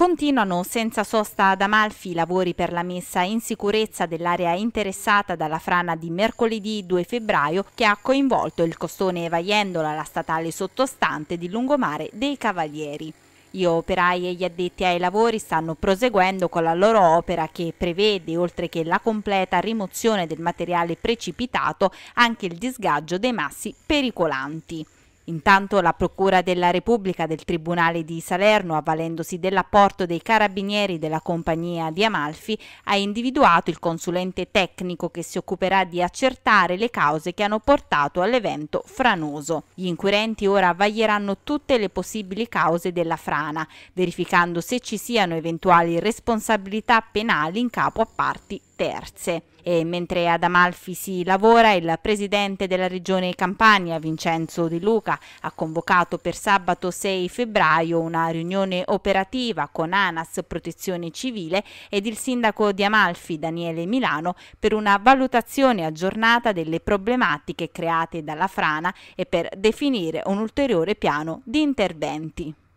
Continuano senza sosta ad Amalfi i lavori per la messa in sicurezza dell'area interessata dalla frana di mercoledì 2 febbraio che ha coinvolto il costone Vaiendola, la statale sottostante di lungomare dei Cavalieri. Gli operai e gli addetti ai lavori stanno proseguendo con la loro opera che prevede, oltre che la completa rimozione del materiale precipitato, anche il disgaggio dei massi pericolanti. Intanto la Procura della Repubblica del Tribunale di Salerno, avvalendosi dell'apporto dei carabinieri della compagnia di Amalfi, ha individuato il consulente tecnico che si occuperà di accertare le cause che hanno portato all'evento franoso. Gli inquirenti ora avvaglieranno tutte le possibili cause della frana, verificando se ci siano eventuali responsabilità penali in capo a parti terze. E mentre ad Amalfi si lavora, il presidente della regione Campania, Vincenzo Di Luca, ha convocato per sabato 6 febbraio una riunione operativa con ANAS Protezione Civile ed il sindaco di Amalfi, Daniele Milano, per una valutazione aggiornata delle problematiche create dalla frana e per definire un ulteriore piano di interventi.